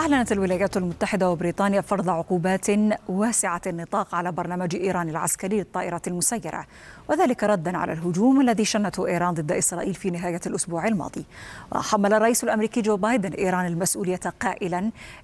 أعلنت الولايات المتحدة وبريطانيا فرض عقوبات واسعة النطاق على برنامج إيران العسكري للطائرات المسيرة وذلك ردا على الهجوم الذي شنته إيران ضد إسرائيل في نهاية الأسبوع الماضي وحمل الرئيس الأمريكي جو بايدن إيران المسؤولية قائلا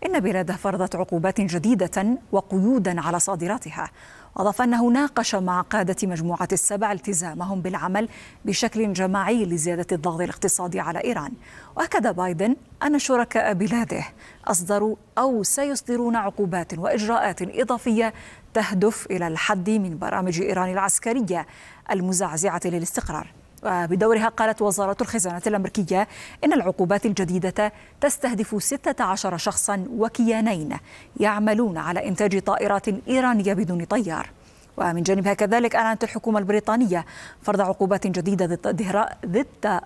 إن بلاده فرضت عقوبات جديدة وقيودا على صادراتها أضاف أنه ناقش مع قادة مجموعة السبع التزامهم بالعمل بشكل جماعي لزيادة الضغط الاقتصادي على إيران وأكد بايدن أن شركاء بلاده أصدروا أو سيصدرون عقوبات وإجراءات إضافية تهدف إلى الحد من برامج إيران العسكرية المزعزعة للاستقرار وبدورها قالت وزارة الخزانة الأمريكية إن العقوبات الجديدة تستهدف 16 شخصا وكيانين يعملون على إنتاج طائرات إيرانية بدون طيار ومن جانبها كذلك أعلنت الحكومة البريطانية فرض عقوبات جديدة ضد ضد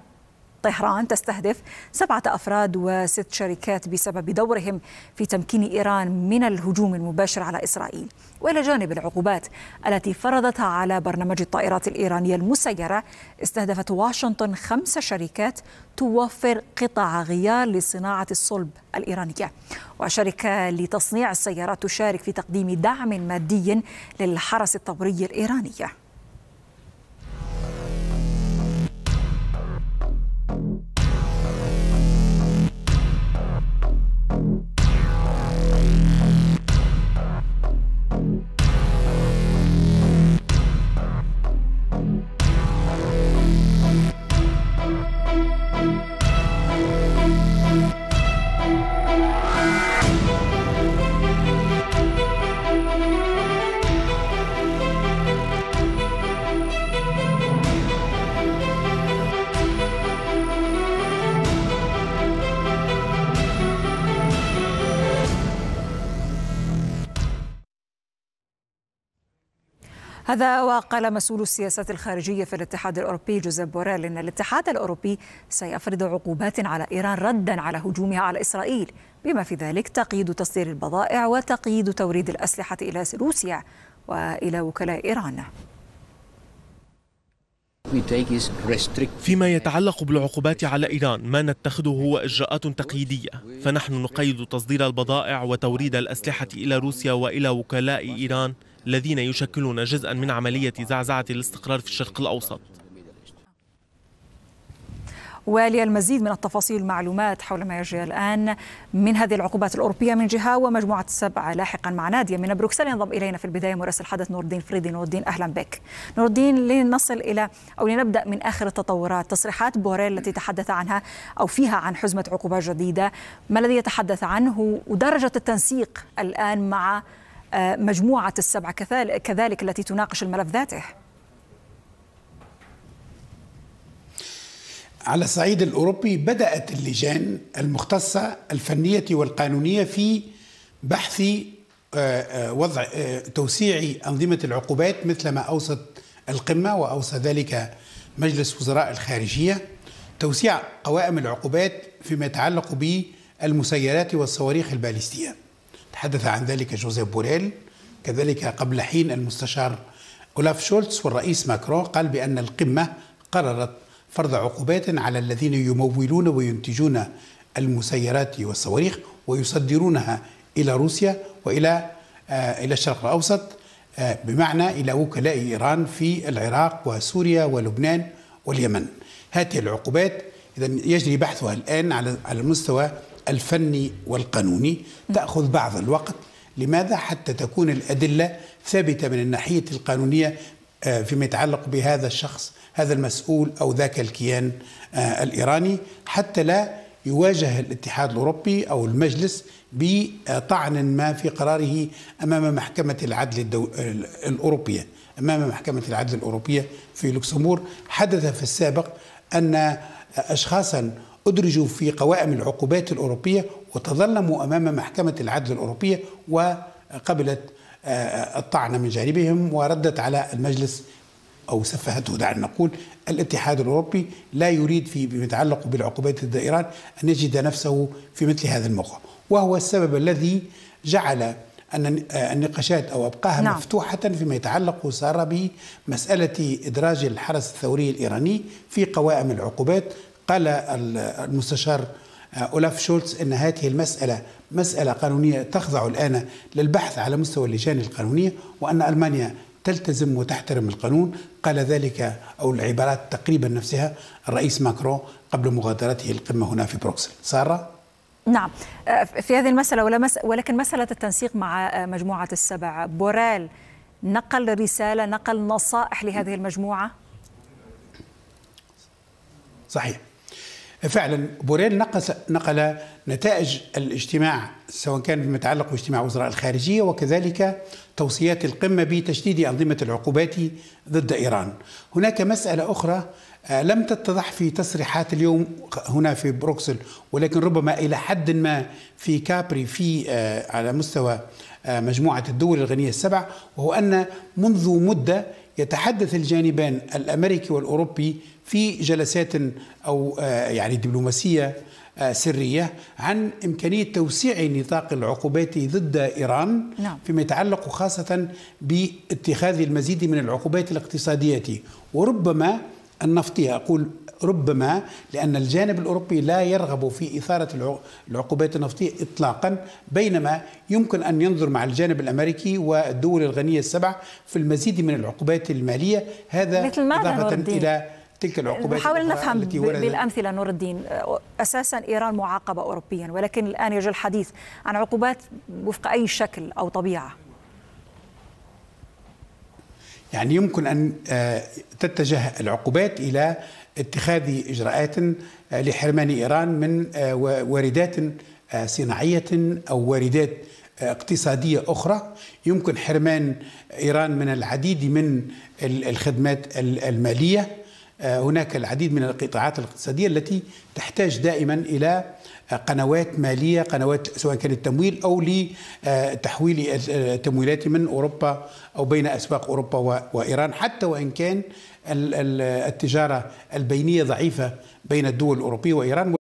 طهران تستهدف سبعة أفراد وست شركات بسبب دورهم في تمكين إيران من الهجوم المباشر على إسرائيل وإلى جانب العقوبات التي فرضتها على برنامج الطائرات الإيرانية المسيرة استهدفت واشنطن خمس شركات توفر قطع غيار لصناعة الصلب الإيرانية وشركة لتصنيع السيارات تشارك في تقديم دعم مادي للحرس الثوري الإيراني هذا وقال مسؤول السياسات الخارجية في الاتحاد الأوروبي جوزيف بوريل إن الاتحاد الأوروبي سيفرض عقوبات على إيران ردا على هجومها على إسرائيل بما في ذلك تقييد تصدير البضائع وتقييد توريد الأسلحة إلى روسيا وإلى وكلاء إيران فيما يتعلق بالعقوبات على إيران ما نتخذه هو إجراءات تقييدية فنحن نقيد تصدير البضائع وتوريد الأسلحة إلى روسيا وإلى وكلاء إيران الذين يشكلون جزءا من عملية زعزعة الاستقرار في الشرق الأوسط وللمزيد من التفاصيل والمعلومات حول ما يجري الآن من هذه العقوبات الأوروبية من جهة ومجموعة السبعة لاحقا مع نادية من بروكسل ينضم إلينا في البداية مراسل حدث نور الدين فريدي نور الدين أهلا بك نور الدين لنصل إلى أو لنبدأ من آخر التطورات تصريحات بوريل التي تحدث عنها أو فيها عن حزمة عقوبات جديدة ما الذي يتحدث عنه ودرجة التنسيق الآن مع آه، مجموعة السبعة كذلك التي تناقش الملف ذاته على الصعيد الأوروبي بدأت اللجان المختصة الفنية والقانونية في بحث آه، آه، وضع توسيع أنظمة العقوبات مثل ما أوصت القمة وأوصى ذلك مجلس وزراء الخارجية توسيع قوائم العقوبات فيما يتعلق بالمسيرات والصواريخ الباليستيه. تحدث عن ذلك جوزيف بوريل كذلك قبل حين المستشار أولاف شولتس والرئيس ماكرون قال بأن القمة قررت فرض عقوبات على الذين يمولون وينتجون المسيرات والصواريخ ويصدرونها إلى روسيا وإلى آه، إلى الشرق الأوسط آه، بمعنى إلى وكلاء إيران في العراق وسوريا ولبنان واليمن هذه العقوبات إذا يجري بحثها الآن على على المستوى الفني والقانوني تأخذ بعض الوقت لماذا حتى تكون الأدلة ثابتة من الناحية القانونية آه، فيما يتعلق بهذا الشخص هذا المسؤول أو ذاك الكيان آه، الإيراني حتى لا يواجه الاتحاد الأوروبي أو المجلس بطعن ما في قراره أمام محكمة العدل الدو... الأوروبية أمام محكمة العدل الأوروبية في لوكسمبورغ حدث في السابق أن أشخاصا أدرجوا في قوائم العقوبات الأوروبية وتظلموا أمام محكمة العدل الأوروبية وقبلت آه، آه، الطعن من جانبهم وردت على المجلس أو سفهته دعنا نقول الاتحاد الأوروبي لا يريد فيما يتعلق بالعقوبات ضد إيران أن يجد نفسه في مثل هذا الموقع وهو السبب الذي جعل أن آه، النقاشات أو أبقاها نعم. مفتوحة فيما يتعلق سارة بمسألة إدراج الحرس الثوري الإيراني في قوائم العقوبات قال المستشار أولاف شولتز أن هذه المسألة مسألة قانونية تخضع الآن للبحث على مستوى اللجان القانونية وأن ألمانيا تلتزم وتحترم القانون قال ذلك أو العبارات تقريبا نفسها الرئيس ماكرون قبل مغادرته القمة هنا في بروكسل سارة نعم آه، في هذه المسألة ولا مس... ولكن مسألة التنسيق مع آه، مجموعة السبع بورال نقل رسالة نقل نصائح لهذه المجموعة صحيح فعلا بوريل نقص نقل نتائج الاجتماع سواء كان فيما يتعلق باجتماع وزراء الخارجيه وكذلك توصيات القمه بتشديد انظمه العقوبات ضد ايران. هناك مساله اخرى آه، لم تتضح في تصريحات اليوم هنا في بروكسل ولكن ربما الى حد ما في كابري في آه، على مستوى آه، مجموعه الدول الغنيه السبع وهو ان منذ مده يتحدث الجانبان الامريكي والاوروبي في جلسات او آه، يعني دبلوماسيه آه، سرية عن إمكانية توسيع نطاق العقوبات ضد إيران نعم. فيما يتعلق خاصة باتخاذ المزيد من العقوبات الاقتصادية وربما النفطية أقول ربما لأن الجانب الأوروبي لا يرغب في إثارة العقوبات النفطية إطلاقا بينما يمكن أن ينظر مع الجانب الأمريكي والدول الغنية السبع في المزيد من العقوبات المالية هذا إضافة إلى تلك العقوبات نحاول نفهم التي بالامثله نور الدين أه، اساسا ايران معاقبه اوروبيا ولكن الان يجري الحديث عن عقوبات وفق اي شكل او طبيعه يعني يمكن أن آه، تتجه العقوبات إلى اتخاذ إجراءات آه، لحرمان إيران من آه، واردات صناعية أو واردات اقتصادية أخرى يمكن حرمان إيران من العديد من الخدمات المالية آه، هناك العديد من القطاعات الاقتصادية التي تحتاج دائما إلى آه، قنوات مالية قنوات سواء كانت تمويل أو لتحويل تمويلات من أوروبا أو بين أسواق أوروبا وإيران حتى وإن كان التجارة البينية ضعيفة بين الدول الأوروبية وإيران